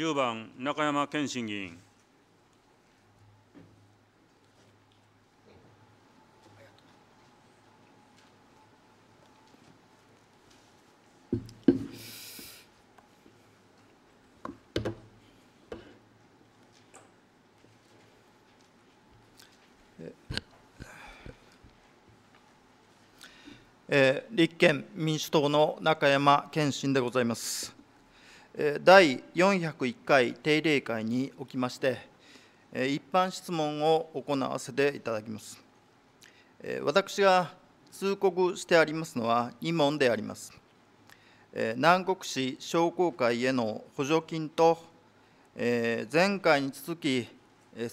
10番中山健信議員立憲民主党の中山健信でございます。第401回定例会におきまして、一般質問を行わせていただきます。私が通告してありますのは2問であります。南国市商工会への補助金と、前回に続き、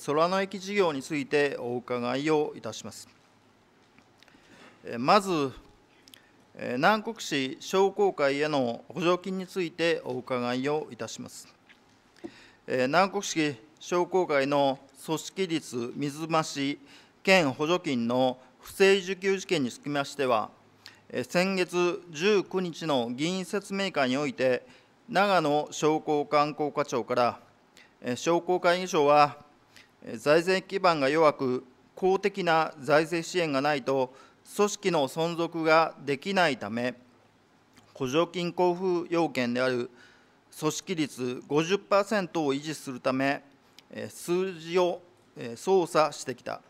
空の駅事業についてお伺いをいたします。まず、南国市商工会への補助金についてお伺いをいたします。南国市商工会の組織率水増し県補助金の不正受給事件につきましては、先月19日の議員説明会において、長野商工観光課長から、商工会議所は財政基盤が弱く、公的な財政支援がないと、組織の存続ができないため、補助金交付要件である組織率50%を維持するため、数字を操作してきた。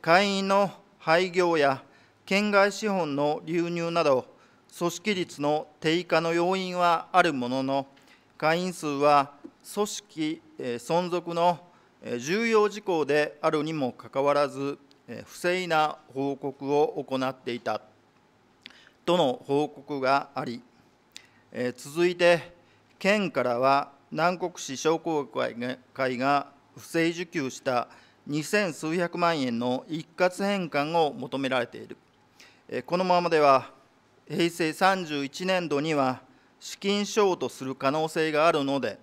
会員の廃業や県外資本の流入など、組織率の低下の要因はあるものの、会員数は組織存続の重要事項であるにもかかわらず、不正な報告を行っていたとの報告があり、続いて県からは南国市商工会が不正受給した二千数百万円の一括返還を求められている。このままでは平成31年度には資金ショートする可能性があるので、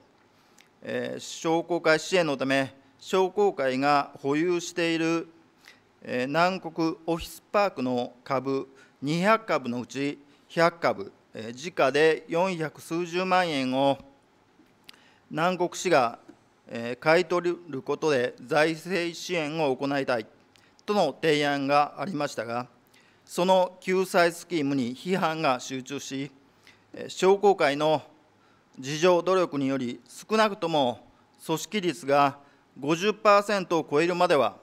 商工会支援のため商工会が保有している南国オフィスパークの株200株のうち100株時価で400数十万円を南国市が買い取ることで財政支援を行いたいとの提案がありましたがその救済スキームに批判が集中し商工会の自助努力により少なくとも組織率が50%を超えるまでは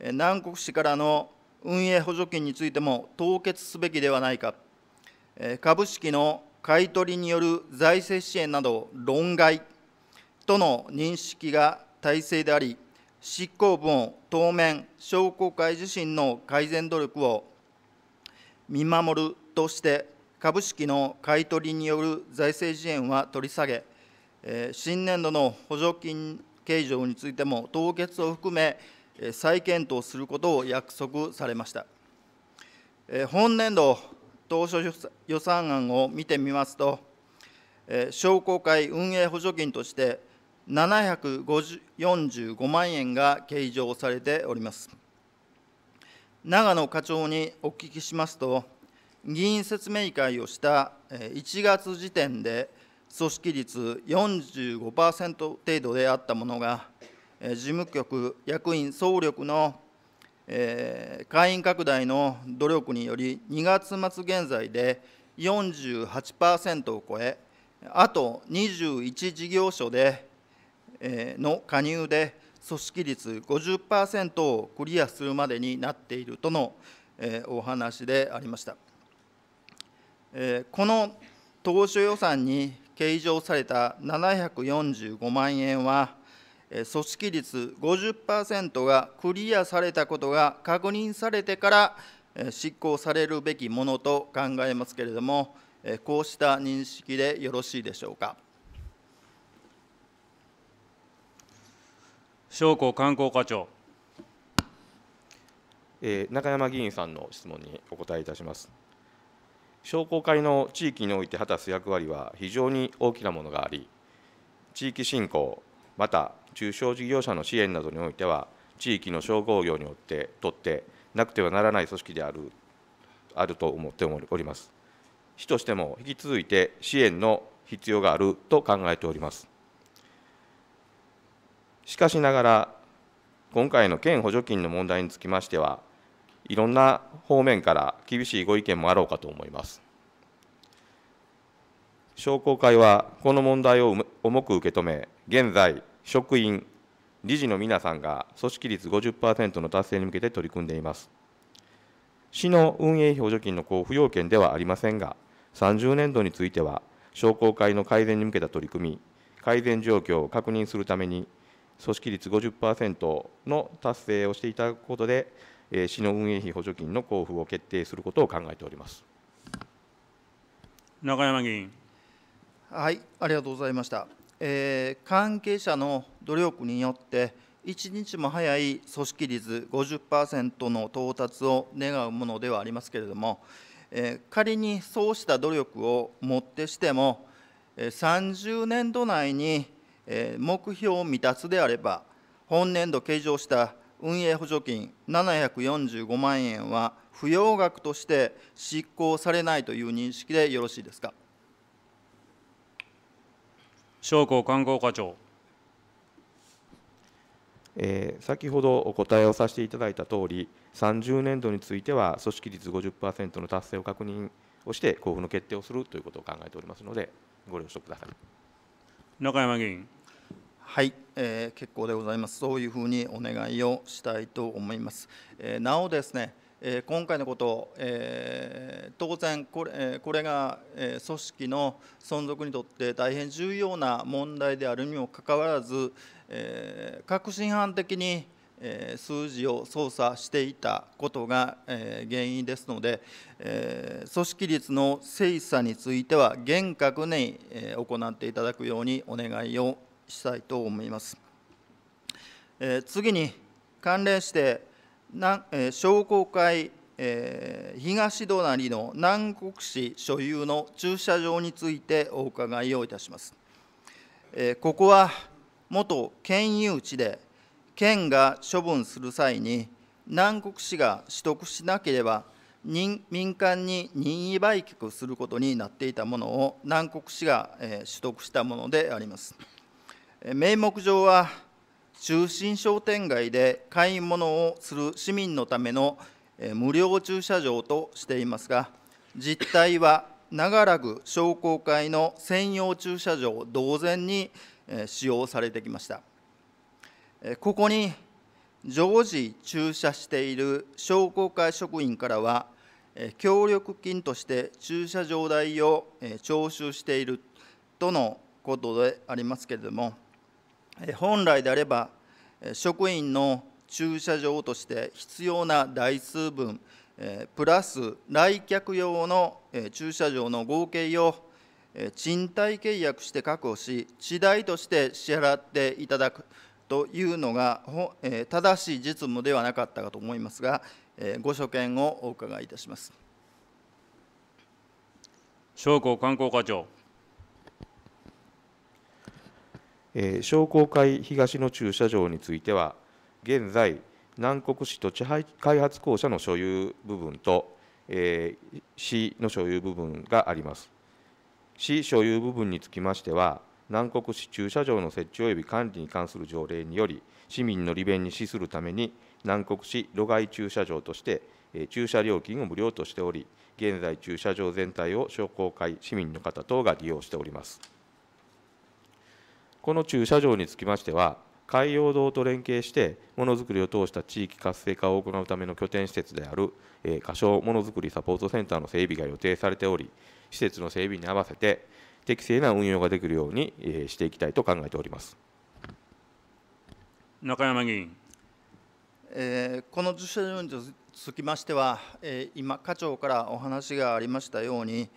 南国市からの運営補助金についても凍結すべきではないか、株式の買い取りによる財政支援など論外との認識が体制であり、執行部も当面、商工会自身の改善努力を見守るとして、株式の買い取りによる財政支援は取り下げ、新年度の補助金計上についても凍結を含め、再検討することを約束されました。本年度当初予算案を見てみますと、商工会運営補助金として745万円が計上されております。長野課長にお聞きしますと、議員説明会をした1月時点で、組織率45%程度であったものが、事務局役員総力の、え会員拡大の努力により、2月末現在で48%を超え、あと21事業所で、えの加入で、組織率50%をクリアするまでになっているとの、えお話でありました。えこの当初予算に計上された745万円は、組織率50%がクリアされたことが確認されてから執行されるべきものと考えますけれども、こうした認識でよろしいでしょうか。商工観光課長、えー、中山議員さんの質問にお答えいたします。商工会の地域において果たす役割は非常に大きなものがあり、地域振興、また中小事業者の支援などにおいては地域の商工業によってとってなくてはならない組織であるあると思っております市としても引き続いて支援の必要があると考えておりますしかしながら今回の県補助金の問題につきましてはいろんな方面から厳しいご意見もあろうかと思います商工会はこの問題を重く受け止め現在職員理事の皆さんが組織率50%の達成に向けて取り組んでいます市の運営補助金の交付要件ではありませんが30年度については商工会の改善に向けた取り組み改善状況を確認するために組織率50%の達成をしていただくことで市の運営費補助金の交付を決定することを考えております中山議員はいありがとうございましたえー、関係者の努力によって一日も早い組織率50%の到達を願うものではありますけれども、えー、仮にそうした努力をもってしても30年度内に目標を満たすであれば本年度計上した運営補助金745万円は不要額として執行されないという認識でよろしいですか。商工観光課長。えー、先ほどお答えをさせていただいた通り、30年度については組織率50%の達成を確認をして、交付の決定をするということを考えておりますので、ご了承ください中山議員。はい、えー、結構でございます、そういうふうにお願いをしたいと思います。えー、なおですねえ今回のこと、え当然これ,、これが、え組織の存続にとって大変重要な問題であるにもかかわらず、え革新犯的に数字を操作していたことが原因ですので、組織率の精査については厳格に行っていただくようにお願いをしたいと思います。次に関連してなえ商工会、え東隣の南国市所有の駐車場についてお伺いをいたします。えここは元県有地で県が処分する際に南国市が取得しなければ民間に任意売却することになっていたものを南国市が取得したものであります。名目上は中心商店街で買い物をする市民のための無料駐車場としていますが、実態は長らく商工会の専用駐車場同然に使用されてきました。ここに常時駐車している商工会職員からは、協力金として駐車場代を徴収しているとのことでありますけれども、本来であれば職員の駐車場として必要な台数分プラス来客用の駐車場の合計を賃貸契約して確保し、地代として支払っていただくというのが正しい実務ではなかったかと思いますが、ご所見をお伺いいたします。商工観光課長えー、商工会東の駐車場については、現在、南国市土地開発公社の所有部分と、えー、市の所有部分があります。市所有部分につきましては、南国市駐車場の設置及び管理に関する条例により、市民の利便に資するために、南国市路外駐車場として、えー、駐車料金を無料としており、現在、駐車場全体を商工会、市民の方等が利用しております。この駐車場につきましては海洋堂と連携してものづくりを通した地域活性化を行うための拠点施設である仮称ものづくりサポートセンターの整備が予定されており施設の整備に合わせて適正な運用ができるようにしていきたいと考えております中山議員、えー、この駐車場につきましては、えー、今、課長からお話がありましたように、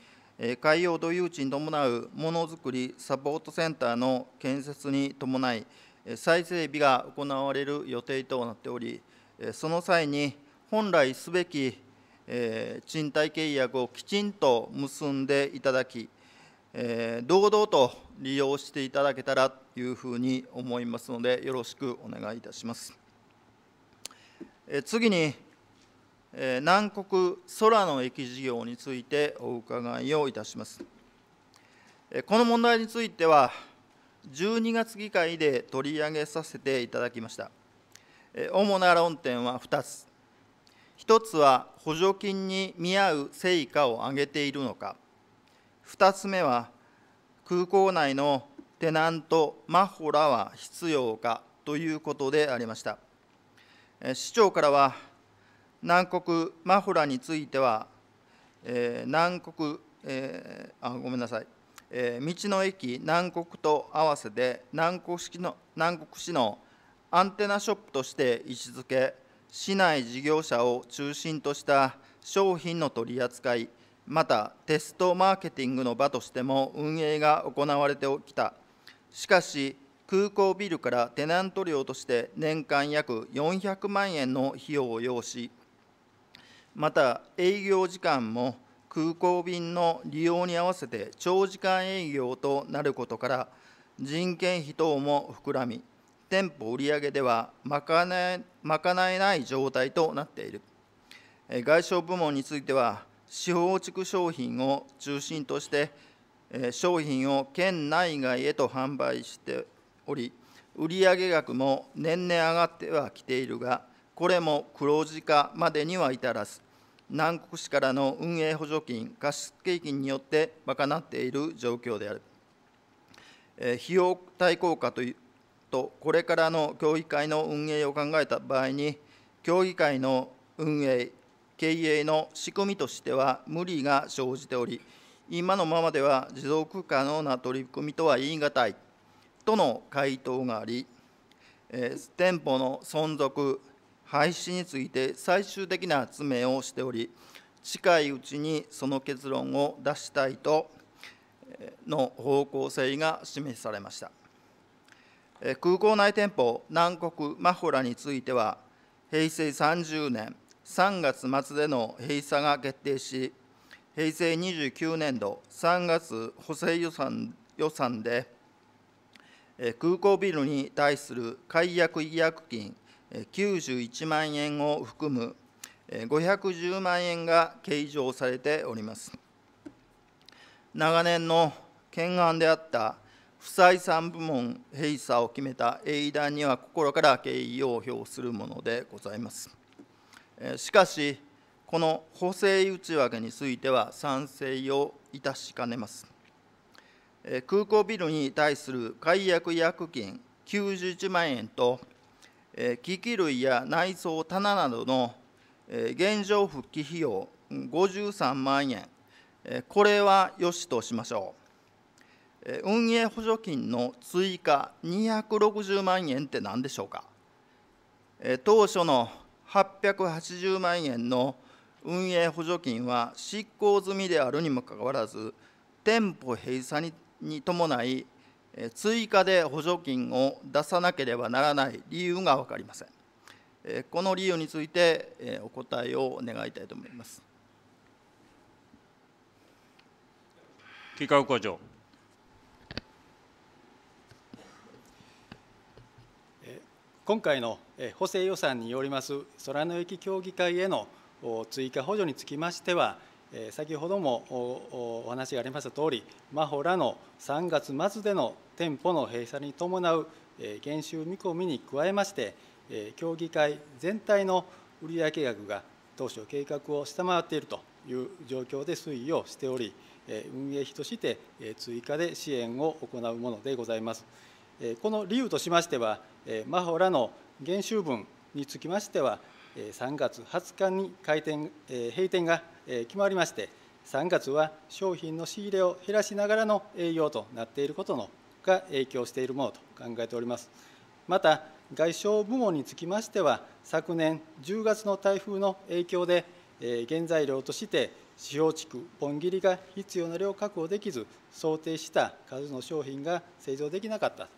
海洋土誘致に伴うものづくりサポートセンターの建設に伴い、再整備が行われる予定となっており、その際に本来すべき賃貸契約をきちんと結んでいただき、堂々と利用していただけたらというふうに思いますので、よろしくお願いいたします。次に南国空の駅事業についてお伺いをいたします。この問題については、12月議会で取り上げさせていただきました。主な論点は2つ。1つは補助金に見合う成果を上げているのか。2つ目は空港内のテナント、マホらは必要かということでありました。市長からは南国マフラーについては、えー、南国、えー、あごめんなさい、えー、道の駅南国と合わせて南国式の南国市のアンテナショップとして位置づけ市内事業者を中心とした商品の取り扱いまたテストマーケティングの場としても運営が行われてきたしかし空港ビルからテナント料として年間約400万円の費用を要しまた営業時間も空港便の利用に合わせて長時間営業となることから人件費等も膨らみ店舗売上では賄え賄えない状態となっている外商部門については司法地区商品を中心として商品を県内外へと販売しており売上額も年々上がってはきているがこれも黒字化までには至らず、南国市からの運営補助金、貸付金によって賄っている状況である。え費用対効果とと、これからの協議会の運営を考えた場合に、協議会の運営、経営の仕組みとしては無理が生じており、今のままでは持続可能な取り組みとは言い難いとの回答があり、え店舗の存続、廃止について最終的な詰めをしており、近いうちにその結論を出したいとの方向性が示されました。空港内店舗南国マホラについては、平成30年3月末での閉鎖が決定し、平成29年度3月補正予算予算で、空港ビルに対する解約違約金91万円を含む510万円が計上されております。長年の懸案であった不採算部門閉鎖を決めた英断には心から敬意を表するものでございます。しかし、この補正内訳については賛成をいたしかねます。空港ビルに対する解約違約金91万円と機器類や内装棚などの現状復帰費用53万円これはよしとしましょう運営補助金の追加260万円って何でしょうか当初の880万円の運営補助金は執行済みであるにもかかわらず店舗閉鎖に伴い追加で補助金を出さなければならない理由が分かりません。この理由についてお答えを願いたいと思います。企画課長。今回の補正予算によります空の駅協議会への追加補助につきましては、先ほどもお話がありましたとおりマホらの3月末での店舗の閉鎖に伴う減収見込みに加えまして協議会全体の売上額が当初計画を下回っているという状況で推移をしており運営費として追加で支援を行うものでございますこの理由としましてはマホラの減収分につきましては3月20日に開店閉店が決まりまして3月は商品の仕入れを減らしながらの営業となっていることのが影響しているものと考えております。また外商部門につきましては昨年10月の台風の影響で原材料として使用地区本切りが必要な量確保できず想定した数の商品が製造できなかった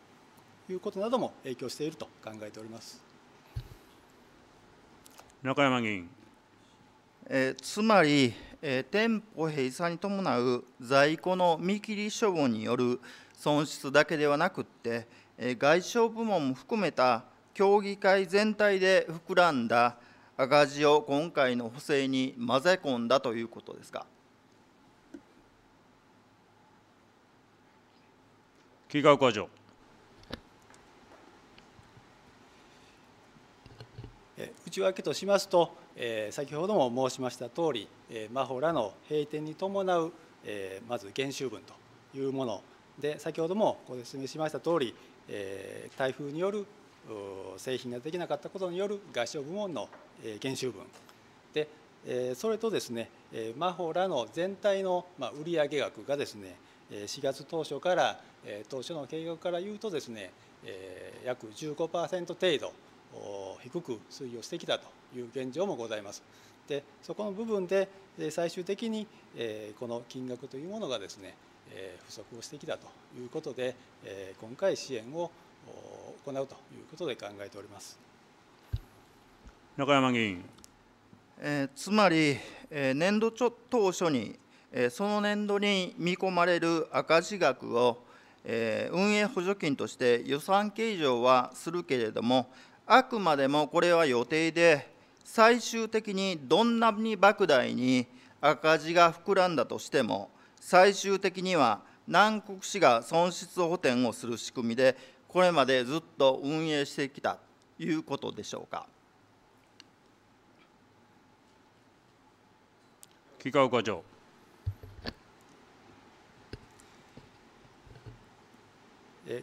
ということなども影響していると考えております。中山議員。えつまり、え店舗閉鎖に伴う在庫の見切り処分による損失だけではなくって、え外商部門も含めた協議会全体で膨らんだ赤字を今回の補正に混ぜ込んだということですか。木川工長。内訳としますと、先ほども申しましたとおり、マホ真帆らの閉店に伴う、まず減収分というもので先ほどもご説明しましたとおり、台風による製品ができなかったことによる合唱部門の減収分でそれとですねマホらの全体の売上額がですね4月当初から当初の計画からいうとですね約15%程度低く推移をしてきたという現状もございます。でそこの部分で最終的にこの金額というものがですね不足をしてきたということで今回支援を行うということで考えております中山議員、えー、つまり、え年度当初に、えその年度に見込まれる赤字額を、え運営補助金として予算計上はするけれどもあくまでもこれは予定で、最終的にどんなに莫大に赤字が膨らんだとしても、最終的には南国市が損失補填をする仕組みで、これまでずっと運営してきたということでしょうか。木川課長。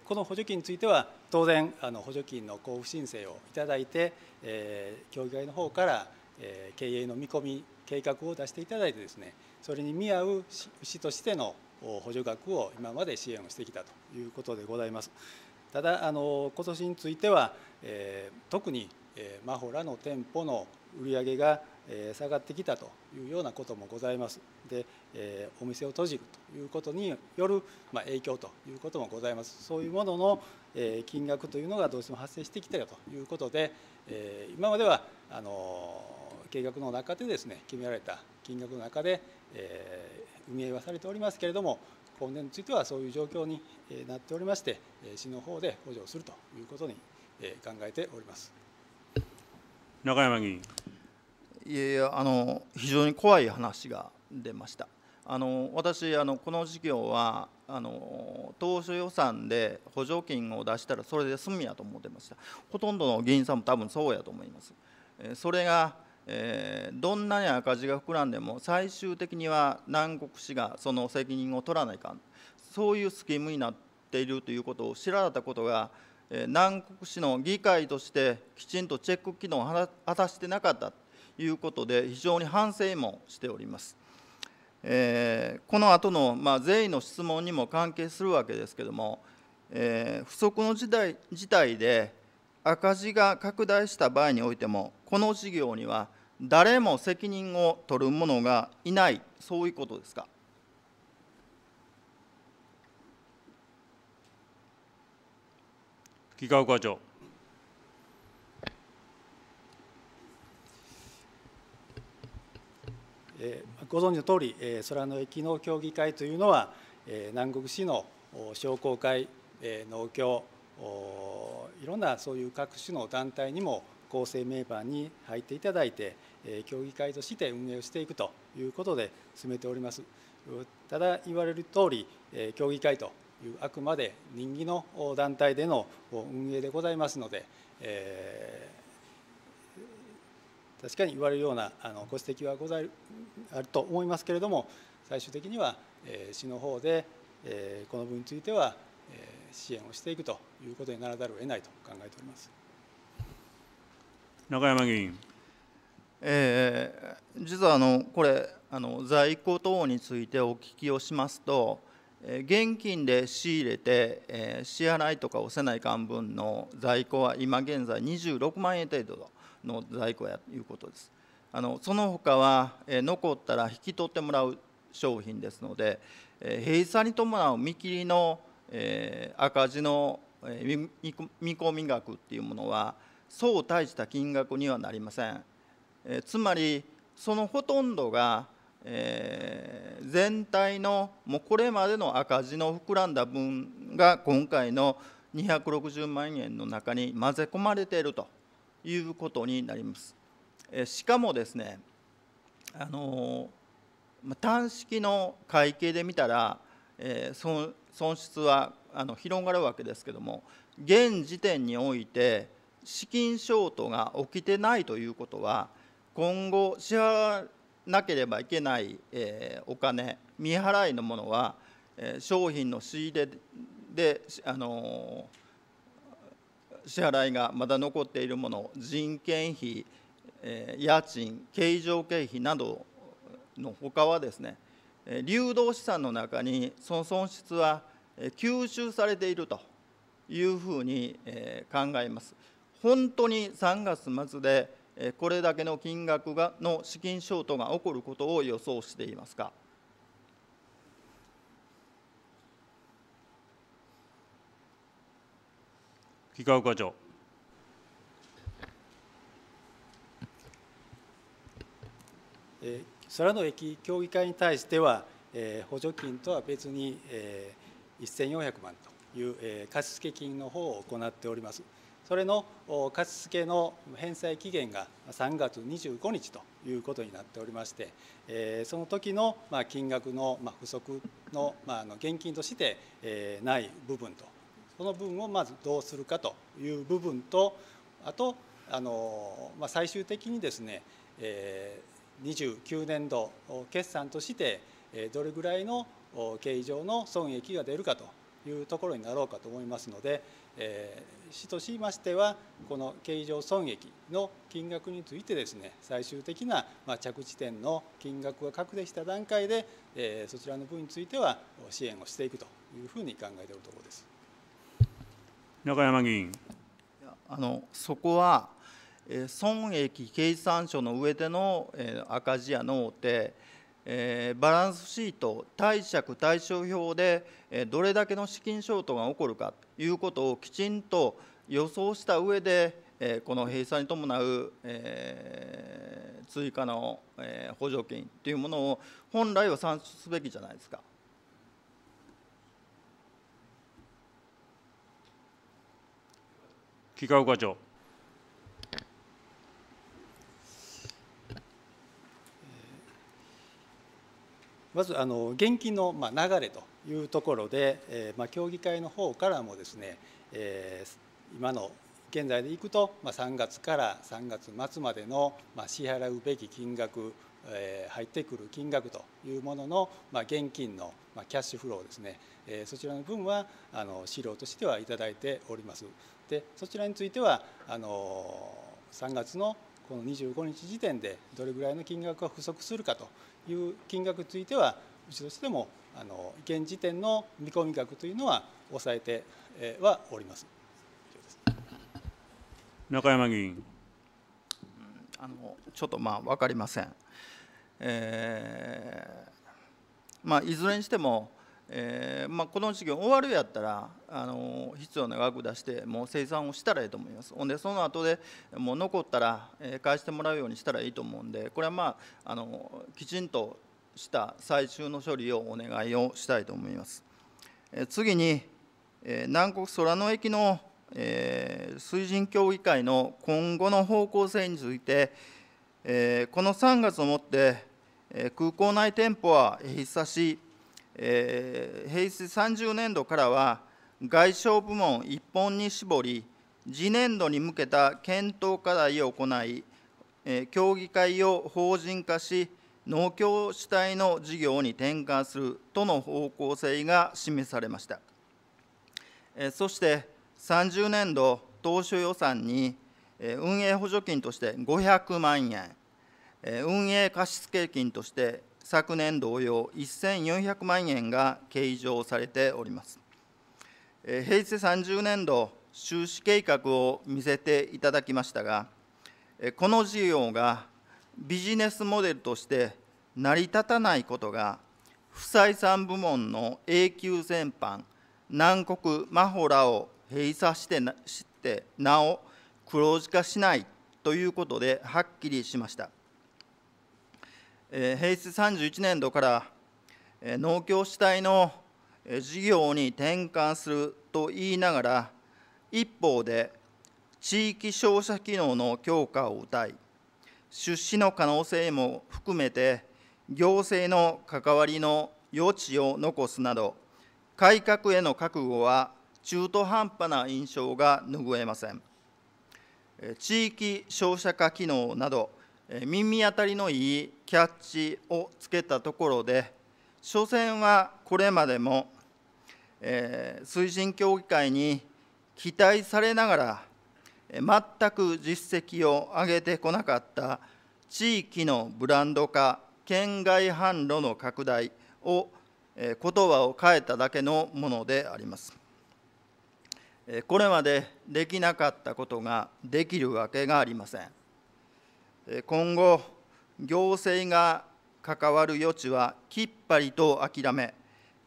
この補助金については当然あの補助金の交付申請をいただいて、えー、協議会の方から、えー、経営の見込み計画を出していただいてですねそれに見合う市としての補助額を今まで支援をしてきたということでございます。ただあの今年については、えー、特に、えー、マホラの店舗の売り上げがえ下がってきたというようなこともございます。で、えお店を閉じるということによる、ま影響ということもございます。そういうものの、え金額というのがどうしても発生してきたよということで、え今まではあの計画の中でですね決められた金額の中で、え運営はされておりますけれども今年についてはそういう状況になっておりまして市の方で補助するということに考えております中山議員。いやあの非常に怖い話が出ました。あの私あのこの事業はあの当初予算で補助金を出したらそれで済むやと思ってましたほとんどの議員さんも多分そうやと思いますそれが、えー、どんなに赤字が膨らんでも最終的には南国市がその責任を取らないかそういうスキームになっているということを知らったことが南国市の議会としてきちんとチェック機能を果たしてなかったいうことで、非常に反省もしております。えー、この後の、まあ、意の質問にも関係するわけですけれども、えー、不測の事態事態で赤字が拡大した場合においても、この事業には誰も責任を取る者がいない、そういうことですか。木川課長。ご存知の通り、空の駅の協議会というのは、南国市の商工会、農協、いろんなそういう各種の団体にも構成メンバーに入っていただいて、協議会として運営をしていくということで進めております。ただ言われる通り、協議会というあくまで人気の団体での運営でございますので、えー確かに言われるようなあのご指摘はございあると思いますけれども最終的には、えー、市の方で、えー、この分については、えー、支援をしていくということにならざるを得ないと考えております中山議員。えー、実はあのこれあの在庫等についてお聞きをしますと、現金で仕入れて、えー、支払いとかをせない間分の在庫は今現在26万円程度との在庫やということです。あのその他は、え残ったら引き取ってもらう商品ですので、え閉鎖に伴う見切りの、え赤字の、え見込み額っていうものはそう大した金額にはなりません。えつまりそのほとんどが、えー、全体のもうこれまでの赤字の膨らんだ分が今回の260万円の中に混ぜ込まれているということになります。えしかもですね、あの短式の会計で見たら、え損失はあの広がるわけですけども現時点において資金ショートが起きてないということは今後支払わなければいけない、えお金未払いのものは、え商品の仕入れで、あの支払いがまだ残っているもの人件費、え家賃経常経費などのほかはですね流動資産の中にその損失は吸収されているというふうに考えます。本当に3月末でこれだけの金額がの資金ショートが起こることを予想していますか。氷川課長。えー、空の駅協議会に対しては、えー、補助金とは別に、えー、1400万という、えー、貸付金の方を行っております。それの貸付の返済期限が3月25日ということになっておりまして、えその時のまあ金額のまあ不足のまああの現金として、えない部分とこの部分をまずどうするかという部分とあとあの、まあ、最終的にですね、えー、29年度決算としてどれぐらいの経常の損益が出るかというところになろうかと思いますので、えー、市としましてはこの経常損益の金額についてですね最終的な、ま着地点の金額が確定した段階で、えー、そちらの分については支援をしていくというふうに考えているところです。中山議員あのそこは、えー、損益計算書の上での、えー、赤字やのうて、えー、バランスシート、貸借対照表で、えどれだけの資金ショートが起こるかということをきちんと予想した上で、えこの閉鎖に伴う、え追加の、え補助金というものを本来は算出すべきじゃないですか。機械課長。まずあの現金のまあ流れというところで、えまあ協議会の方からもですね、え今の現在でいくと、まあ、3月から3月末までの、まあ、支払うべき金額、え入ってくる金額というものの、まあ、現金の、まあ、キャッシュフローですね、えそちらの分はあの資料としてはいただいております。でそちらについてはあの3月のこの25日時点でどれぐらいの金額が不足するかという金額についてはうちとしてもあの現時点の見込み額というのは抑えてはおります中山議員あのちょっとまあ分かりません、えーまあ、いずれにしてもえー、まあ、この事業終わるやったらあの必要な額出してもう生産をしたらいいと思いますほんでその後でもう残ったら、え返してもらうようにしたらいいと思うんでこれはまああのきちんとした最終の処理をお願いをしたいと思います、えー、次に、え南国空の駅の、え水準協議会の今後の方向性について、えこの3月をもって、え空港内店舗は閉鎖しえー、平成30年度からは外商部門一本に絞り次年度に向けた検討課題を行い、えー、協議会を法人化し農協主体の事業に転換するとの方向性が示されました、えー、そして30年度当初予算に運営補助金として500万円運営貸付金として昨年同様、1400万円が計上されております。平成30年度収支計画を見せていただきましたが、この事業がビジネスモデルとして成り立たないことが、不採算部門の永久全般、南国マホらを閉鎖してなしてなお黒字化しないということではっきりしました。平成31年度から農協主体の事業に転換すると言いながら、一方で地域商社機能の強化をうたい、出資の可能性も含めて、行政の関わりの余地を残すなど、改革への覚悟は中途半端な印象が拭えません。地域商社化機能など、耳当たりのいいキャッチをつけたところで、所詮はこれまでも、えー、推進協議会に期待されながら、全く実績を上げてこなかった地域のブランド化、県外販路の拡大を、えー、言葉を変えただけのものであります。これまでできなかったことができるわけがありません。今後、行政が関わる余地はきっぱりと諦め、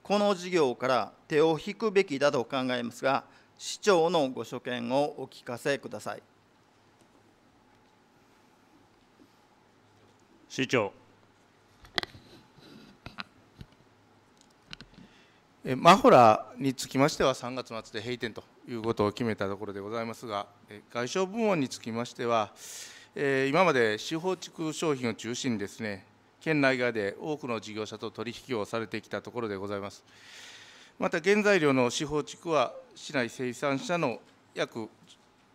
この事業から手を引くべきだと考えますが、市長のご所見をお聞かせください。市長。マホラーにつきましては、3月末で閉店ということを決めたところでございますが、外商部門につきましては、え今まで司法地区商品を中心にですね県内外で多くの事業者と取引をされてきたところでございますまた原材料の司法地区は市内生産者の約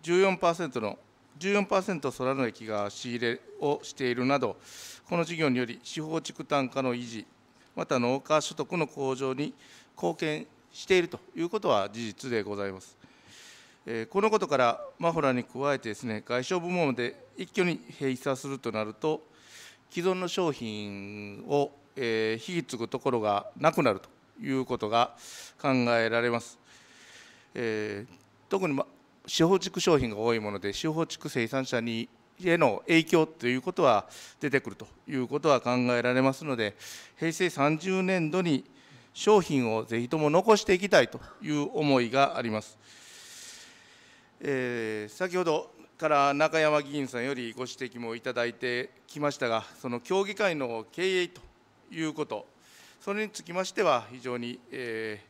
14%の14%空の駅が仕入れをしているなどこの事業により司法地区単価の維持また農家所得の向上に貢献しているということは事実でございますえこのことからマホラに加えてですね外商部門で一挙に閉鎖するとなると既存の商品を、え引き継ぐところがなくなるということが考えられます。え特に、ま、四方地区商品が多いもので四方地区生産者にへの影響ということは出てくるということは考えられますので平成30年度に商品をぜひとも残していきたいという思いがあります。えー、先ほどから中山議員さんよりご指摘もいただいてきましたが、その協議会の経営ということ、それにつきましては、非常に、え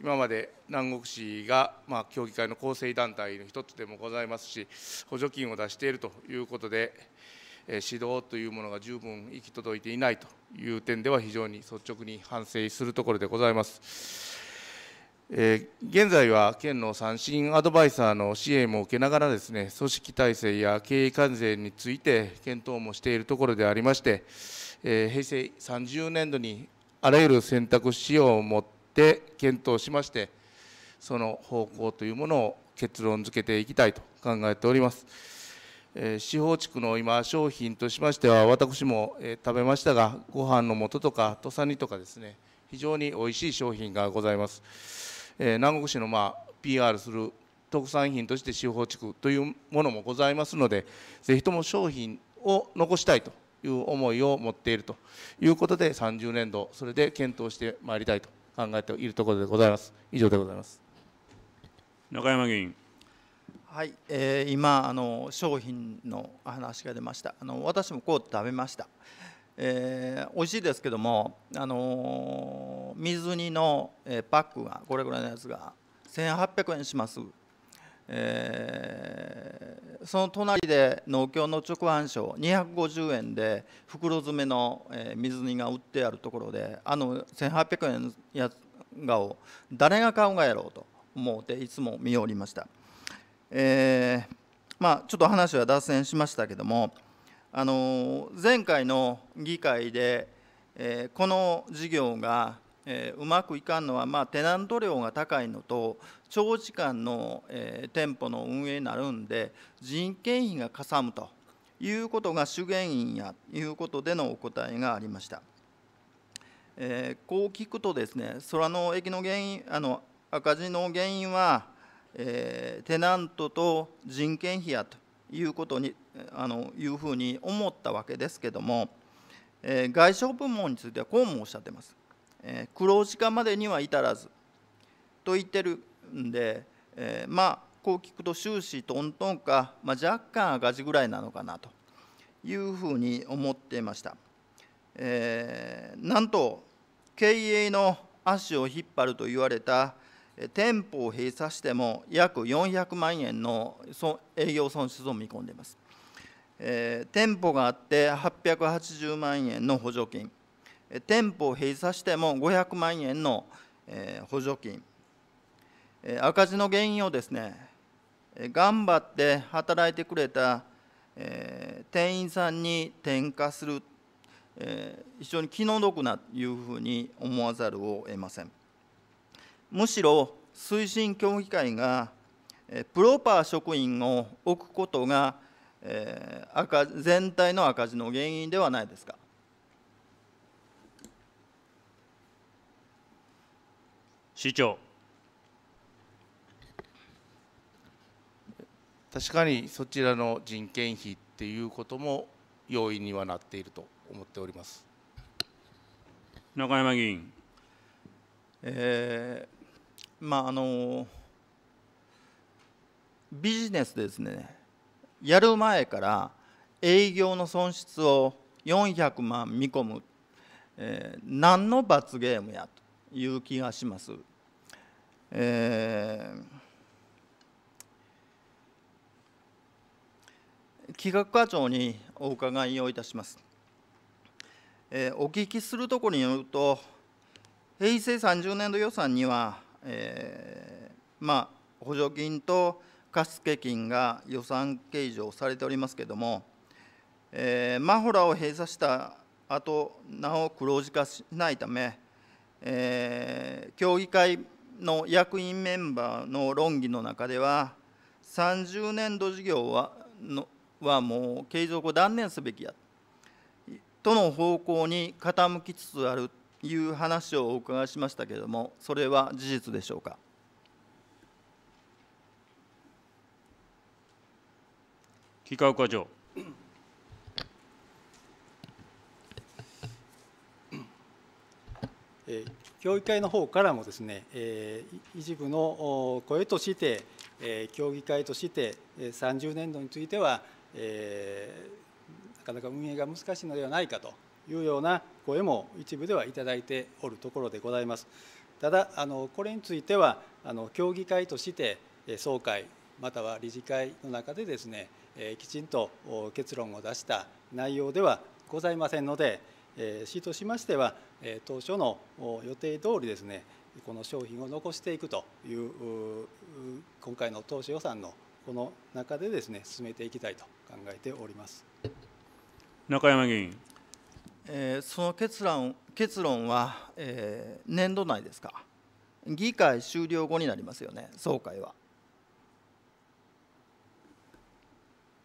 ー、今まで南国市が、まあ、協議会の構成団体の一つでもございますし、補助金を出しているということで、えー、指導というものが十分行き届いていないという点では、非常に率直に反省するところでございます。えー、現在は県の三振アドバイザーの支援も受けながらですね組織体制や経営関税について検討もしているところでありまして、えー、平成30年度にあらゆる選択肢を持って検討しましてその方向というものを結論付けていきたいと考えております。えー、司法地区の今商品としましては私も、え食べましたがご飯の素とか土佐煮とかですね非常においしい商品がございます。え南国市のまあ PR する特産品として四方地区というものもございますのでぜひとも商品を残したいという思いを持っているということで30年度それで検討してまいりたいと考えているところでございます以上でございます中山議員はい、えー、今あの商品の話が出ましたあの私もこう食べましたえー、美味しいですけども、あのー、水煮の、えパックがこれぐらいのやつが1800円します、えー、その隣で農協の直販所250円で袋詰めの、え水煮が売ってあるところであの1800円やつがを誰が買うがやろうと思うていつも見おりました、えまあ、ちょっと話は脱線しましたけどもあの前回の議会で、えー、この事業が、えー、うまくいかんのは、まあ、テナント料が高いのと長時間の、えー、店舗の運営になるんで人件費がかさむということが主原因やいうことでのお答えがありました。えー、こう聞くとですね空の駅の原因あの赤字の原因は、えー、テナントと人件費やということにあのいうふうに思ったわけですけども、えー、外商部門についてはこうもおっしゃってます、えー、黒字化までには至らずと言ってるんで、えー、まあこう聞くと終始とんとんか、まあ、若干赤字ぐらいなのかなというふうに思っていました、えー、なんと経営の足を引っ張ると言われた店舗を閉鎖しても約400万円の営業損失を見込んでいますえー、店舗があって880万円の補助金、店舗を閉鎖しても500万円の、えー、補助金、えー、赤字の原因をですね、えー、頑張って働いてくれた、えー、店員さんに転嫁する、えー、非常に気の毒なというふうに思わざるを得ません。むしろ推進協議会がプロパー職員を置くことがえー、赤全体の赤字の原因ではないですか市長確かにそちらの人件費っていうことも要因にはなっていると思っております中山議員、えー、まああのビジネスですねやる前から営業の損失を400万見込む、えー、何の罰ゲームやという気がします。えー、企画課長にお伺いをいたします。えー、お聞きするところによると、平成30年度予算には、えー、まあ、補助金と貸付金が予算計上されておりますけれども、えー、マホラを閉鎖した後なお黒字化しないため、えー、協議会の役員メンバーの論議の中では30年度事業はのはもう継続を断念すべきやとの方向に傾きつつあるという話をお伺いしましたけれどもそれは事実でしょうか。企画課長。えー、協議会の方からもですね、えー、維部の声として、えー、協議会として30年度については、えー、なかなか運営が難しいのではないかというような声も一部ではいただいておるところでございます。ただあのこれについてはあの協議会として総会または理事会の中でですね、えきちんと結論を出した内容ではございませんので、え市としましては、え当初の予定通りですねこの商品を残していくという今回の投資予算のこの中でですね進めていきたいと考えております中山議員、えー、その結論結論は、えー、年度内ですか議会終了後になりますよね総会は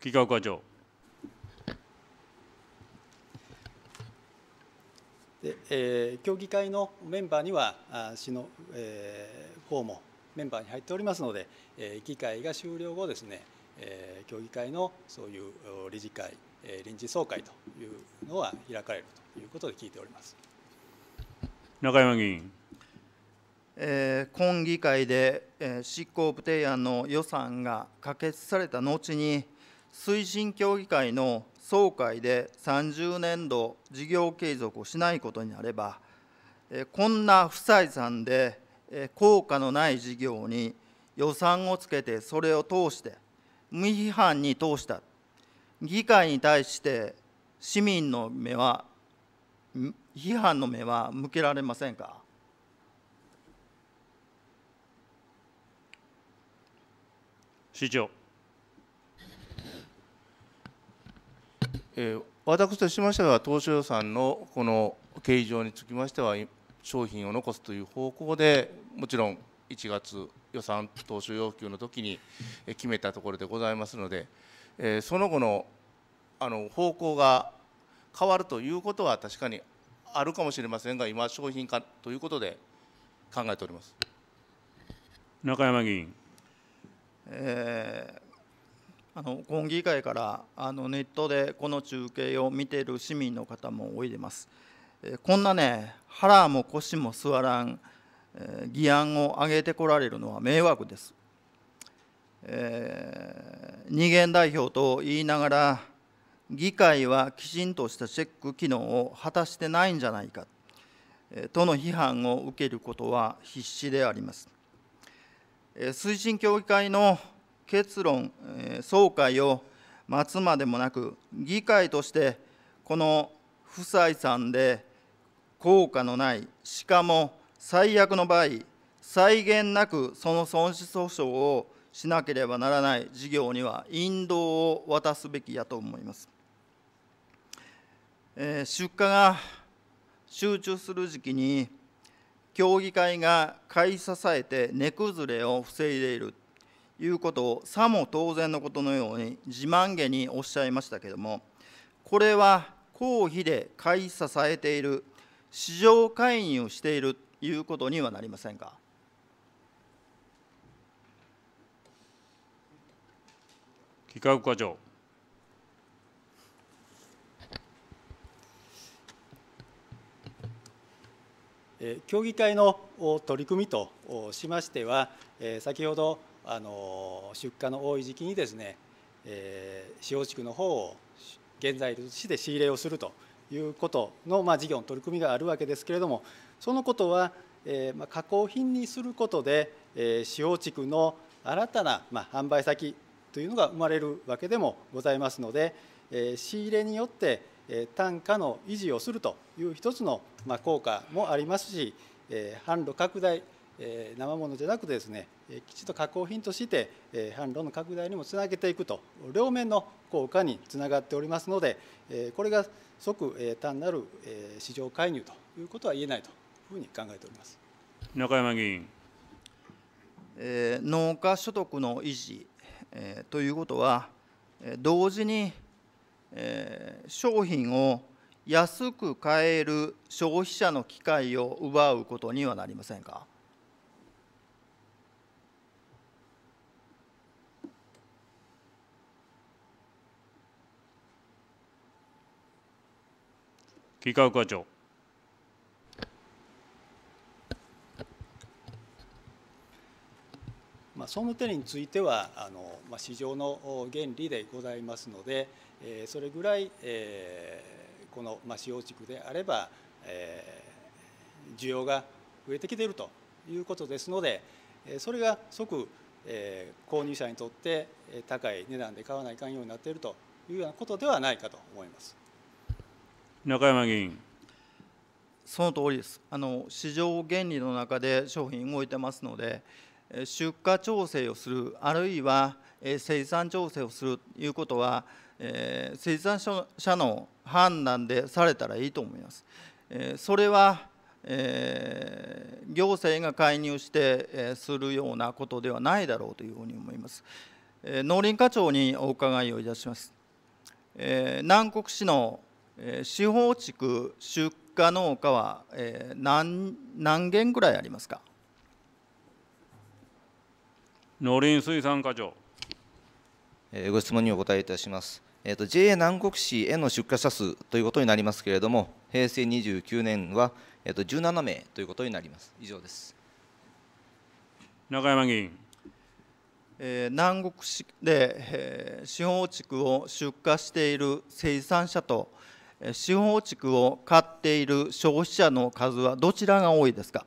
企画課長。でえー、協議会のメンバーには、あ市の、えー、方もメンバーに入っておりますので、えー、議会が終了後ですね、えー、協議会のそういう理事会、えー、臨時総会というのは開かれるということで聞いております中山議員。えー、今議会で、えー、執行部提案の予算が可決された後に、推進協議会の総会で30年度事業継続をしないことになれば、こんな不採算で効果のない事業に予算をつけて、それを通して、無批判に通した、議会に対して市民の目は、批判の目は向けられませんか。市長。え私としましては当初予算のこの形状上につきましては商品を残すという方向でもちろん1月予算当初要求の時に決めたところでございますので、えその後のあの方向が変わるということは確かにあるかもしれませんが今商品化ということで考えております中山議員、えーあの今議会からあのネットでこの中継を見ている市民の方もおいでます。えこんなね腹も腰も座らん、え議案を上げてこられるのは迷惑です。えー、二元代表と言いながら議会はきちんとしたチェック機能を果たしてないんじゃないか、えとの批判を受けることは必至であります。推進協議会の結論、総会を待つまでもなく、議会としてこの不採算で効果のない、しかも最悪の場合、際限なくその損失訴訟をしなければならない事業には引導を渡すべきやと思います。出荷が集中する時期に協議会が買い支えて値崩れを防いでいるいうことをさも当然のことのように自慢げにおっしゃいましたけれどもこれは公費で買い支えている市場介入しているということにはなりませんか企画課長協議会の取り組みとしましては先ほどあの出荷の多い時期にですね、えー、四地区の方を原材料として仕入れをするということの、まあ、事業の取り組みがあるわけですけれどもそのことは、えーまあ、加工品にすることで、えー、四地区の新たな、まあ、販売先というのが生まれるわけでもございますので、えー、仕入れによって、えー、単価の維持をすするという一つの、まあ、効果もありますし、えー、販路拡大生ものじゃなくてですねきちんと加工品として販路の拡大にもつなげていくと両面の効果につながっておりますのでこれが即単なる市場介入ということは言えないというふうに考えております中山議員、えー、農家所得の維持、えー、ということは同時に、えー、商品を安く買える消費者の機会を奪うことにはなりませんか。か画課長まあ、その点についてはあの、まあ、市場の原理でございますので、えー、それぐらい、えー、この、まあ、使用地区であれば、えー、需要が増えてきているということですので、それが即、えー、購入者にとって高い値段で買わないかんようになっているというようなことではないかと思います。中山議員。その通りです。あの市場原理の中で商品動いてますので、出荷調整をするあるいは生産調整をするということは、えー、生産者の判断でされたらいいと思います。えー、それは、えー、行政が介入してえするようなことではないだろうというふうに思います。え農林課長にお伺いをいたします。え南国市の四方地区出荷農家は何何軒ぐらいありますか農林水産課長ご質問にお答えいたします。えーと、JA 南国市への出荷者数ということになりますけれども、平成29年は、えー、と17名ということになります。以上です。中山議員。えー、南国市で、えー、四方地区を出荷している生産者と、司法地区を買っている消費者の数はどちらが多いですか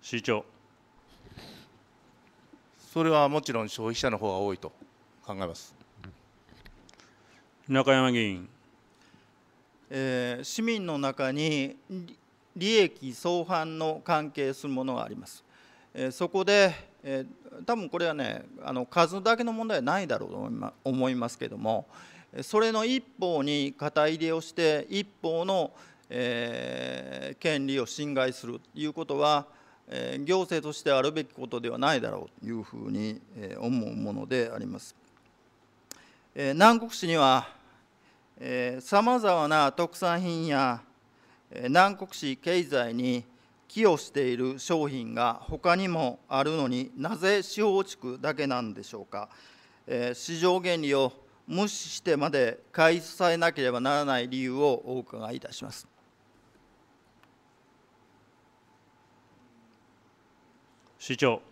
市長それはもちろん消費者の方が多いと考えます中山議員、えー、市民の中に利益相反の関係するものがあります。えー、そこで、えー、多分これはねあの数だけの問題はないだろうと思いますけどもそれの一方に肩入れをして一方の、えー、権利を侵害するということは、え行政としてあるべきことではないだろうというふうに、え思うものであります。え南国市にはさまざまな特産品や南国市経済に寄与している商品が他にもあるのになぜ司法地区だけなんでしょうか、えー、市場原理を無視してまで開始されなければならない理由をお伺いいたします。市長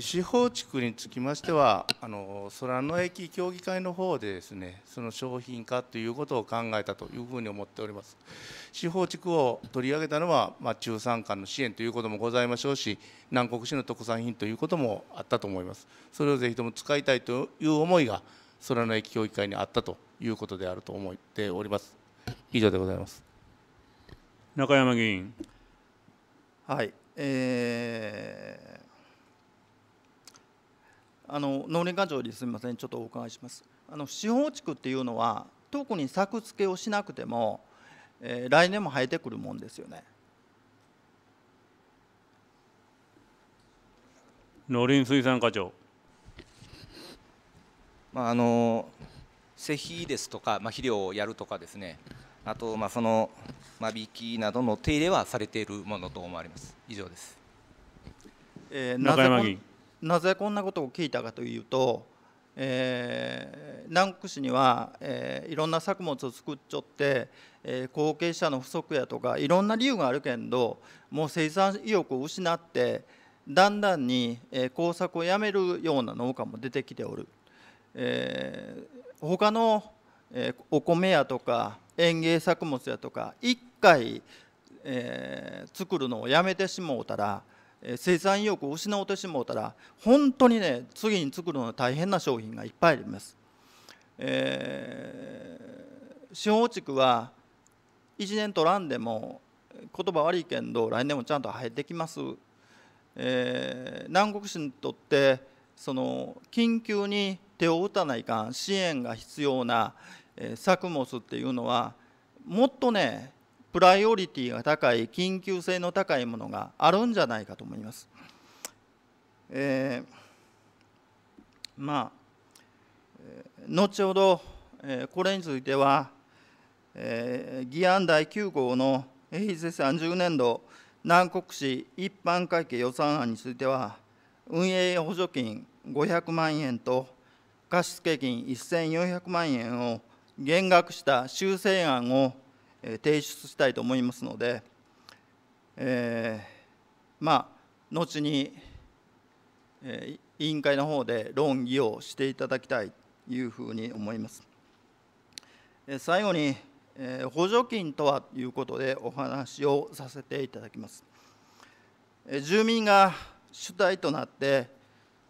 司法地区につきましてはあの空の駅協議会の方でですねその商品化ということを考えたというふうに思っております司法地区を取り上げたのは、まあ、中山間の支援ということもございましょうし南国市の特産品ということもあったと思いますそれをぜひとも使いたいという思いが空の駅協議会にあったということであると思っております以上でございます中山議員はいえーあの農林課長にすみませんちょっとお伺いしますあの四方地区っていうのは特に作付けをしなくても、えー、来年も生えてくるもんですよね農林水産課長まああの施肥ですとか、まあ、肥料をやるとかですねあと、まあ、その間引きなどの手入れはされているものと思われます以上です、えー、中山議員なぜこんなことを聞いたかというと、えー、南国市には、えー、いろんな作物を作っちょって、えー、後継者の不足やとかいろんな理由があるけどもう生産意欲を失ってだんだんに、え工作をやめるような農家も出てきておる。え他の、えお米やとか園芸作物やとか1回、え作るのをやめてしもうたら生産意欲を失うてしもうたら本当にね次に作るの大変な商品がいっぱいあります。えー、四方地区は1年取らんでも言葉悪いけど来年もちゃんと生えてきます。えー、南国市にとってその緊急に手を打たないかん支援が必要な、えー、作物っていうのはもっとねプライオリティが高い緊急性の高いものがあるんじゃないかと思います。えー、まあ後ほど、えこれについては、えー、議案第9項の平成30年度南国市一般会計予算案については運営補助金500万円と貸付金1400万円を減額した修正案を提出したいと思いますので、えー、まあ後に、えー、委員会の方で論議をしていただきたいというふうに思います。最後に、えー、補助金とはということでお話をさせていただきます。住民が主体となって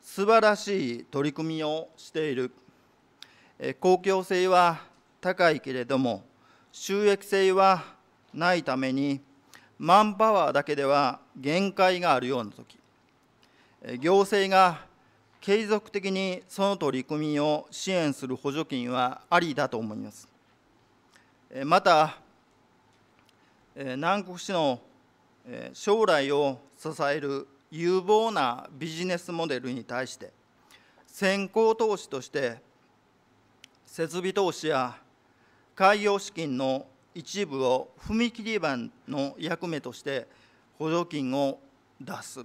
素晴らしい取り組みをしている公共性は高いけれども収益性はないためにマンパワーだけでは限界があるような時行政が継続的にその取り組みを支援する補助金はありだと思います。また、南国市の将来を支える有望なビジネスモデルに対して、先行投資として設備投資や海洋資金の一部を踏切板の役目として補助金を出す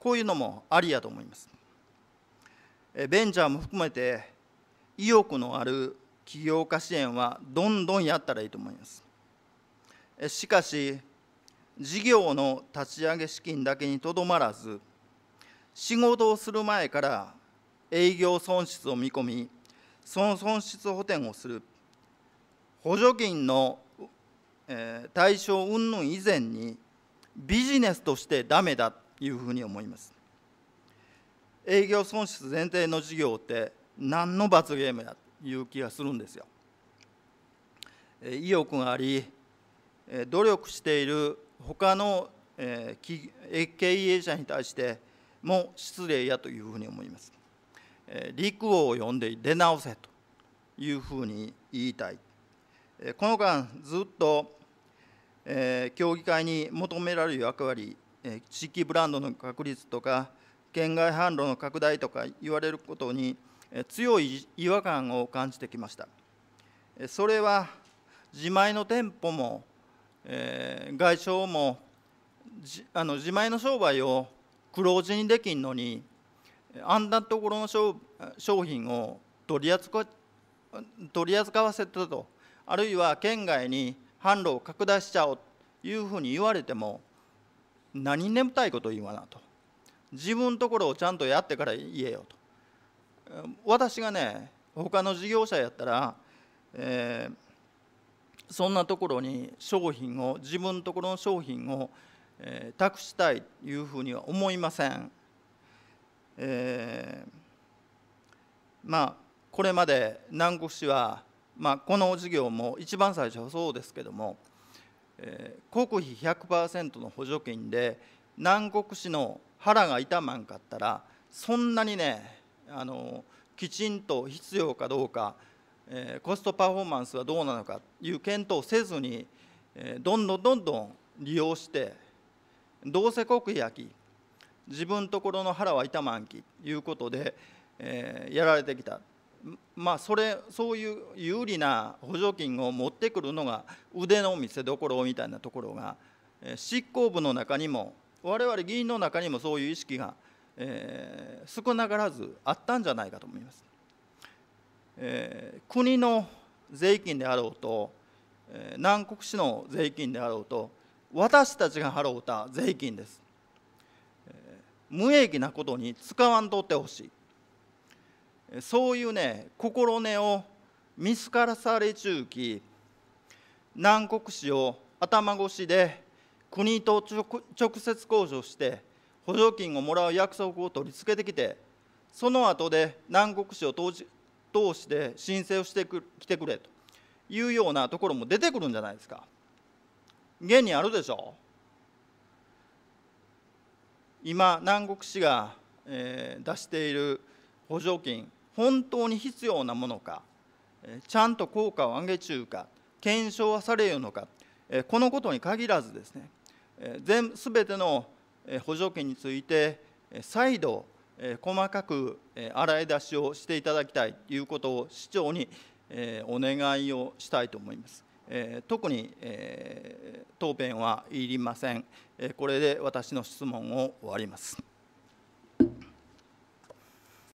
こういうのもありやと思いますベンチャーも含めて意欲のある起業家支援はどんどんやったらいいと思いますしかし事業の立ち上げ資金だけにとどまらず仕事をする前から営業損失を見込みその損失補填をする補助金の、えー、対象云々以前にビジネスとしてダメだというふうに思います営業損失前提の事業って何の罰ゲームだという気がするんですよ意欲があり努力している他の経営者に対しても失礼やというふうに思います陸王を呼んで出直せというふうに言いたいこの間、ずっと、え協議会に求められる役割、え地域ブランドの確立とか、県外販路の拡大とか言われることに、え強い違和感を感じてきました。それは自前の店舗も、え外商もあの自前の商売を黒字にできんのにあんなところの商品を取り扱取り扱わせたとあるいは県外に販路を拡大しちゃおうというふうに言われても何眠たいこと言わなと自分のところをちゃんとやってから言えよと私がね他の事業者やったら、えー、そんなところに商品を自分のところの商品を、えー、託したいというふうには思いません、えー、まあこれまで南国市はまあ、この事業も一番最初はそうですけども、えー、国費100%の補助金で南国市の腹が痛まんかったらそんなにねあのきちんと必要かどうか、えー、コストパフォーマンスはどうなのかという検討せずに、えー、どんどんどんどん利用してどうせ国費やき自分ところの腹は痛まんきということで、えー、やられてきたまあ、それそういう有利な補助金を持ってくるのが腕の見せ所みたいなところが執行部の中にも我々議員の中にもそういう意識が、えー、少なからずあったんじゃないかと思います。えー、国の税金であろうと、え南国市の税金であろうと私たちが払うた税金です。え無益なことに使わんとってほしい。そういうね心根を見透からされちゅうき南国市を頭越しで国と直接交渉して補助金をもらう約束を取り付けてきてその後で南国市を通して申請をしてきてくれというようなところも出てくるんじゃないですか。現にあるでしょ今南国市が、えー、出している補助金本当に必要なものか、ちゃんと効果を上げ中か、検証はされるのか、このことに限らずですね、すべての補助金について、再度、細かく洗い出しをしていただきたいということを市長にお願いをしたいと思います。特に答弁はいりません。これで私の質問を終わります。